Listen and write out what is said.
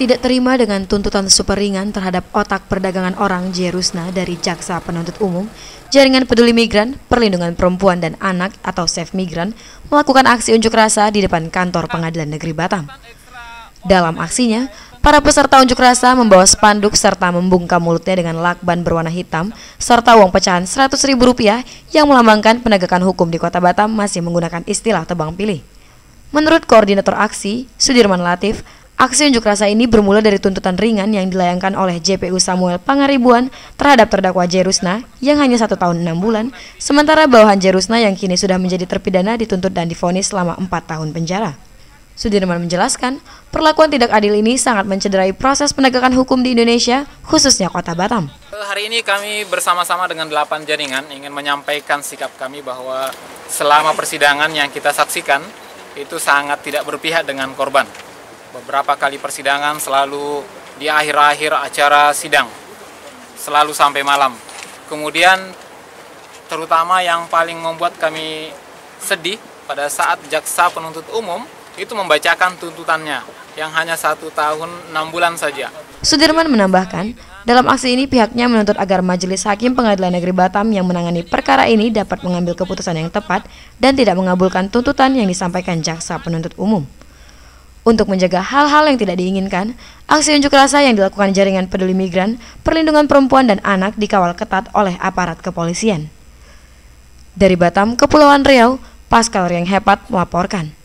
tidak terima dengan tuntutan ringan terhadap otak perdagangan orang Jerusna dari Jaksa Penuntut Umum, Jaringan Peduli Migran, Perlindungan Perempuan dan Anak atau Save Migran melakukan aksi unjuk rasa di depan kantor Pengadilan Negeri Batam. Dalam aksinya, para peserta unjuk rasa membawa spanduk serta membungkam mulutnya dengan lakban berwarna hitam serta uang pecahan Rp100.000 yang melambangkan penegakan hukum di Kota Batam masih menggunakan istilah tebang pilih. Menurut koordinator aksi, Sudirman Latif, Aksi unjuk rasa ini bermula dari tuntutan ringan yang dilayangkan oleh JPU Samuel Pangaribuan terhadap terdakwa Jerusna yang hanya satu tahun enam bulan, sementara bawahan Jerusna yang kini sudah menjadi terpidana dituntut dan difonis selama empat tahun penjara. Sudirman menjelaskan, perlakuan tidak adil ini sangat mencederai proses penegakan hukum di Indonesia, khususnya kota Batam. Hari ini kami bersama-sama dengan delapan jaringan ingin menyampaikan sikap kami bahwa selama persidangan yang kita saksikan itu sangat tidak berpihak dengan korban beberapa kali persidangan selalu di akhir-akhir acara sidang selalu sampai malam kemudian terutama yang paling membuat kami sedih pada saat jaksa penuntut umum itu membacakan tuntutannya yang hanya satu tahun enam bulan saja. Sudirman menambahkan, dalam aksi ini pihaknya menuntut agar Majelis Hakim Pengadilan Negeri Batam yang menangani perkara ini dapat mengambil keputusan yang tepat dan tidak mengabulkan tuntutan yang disampaikan jaksa penuntut umum. Untuk menjaga hal-hal yang tidak diinginkan, aksi unjuk rasa yang dilakukan jaringan peduli migran, perlindungan perempuan dan anak dikawal ketat oleh aparat kepolisian. Dari Batam, Kepulauan Riau, Pascal yang hebat melaporkan.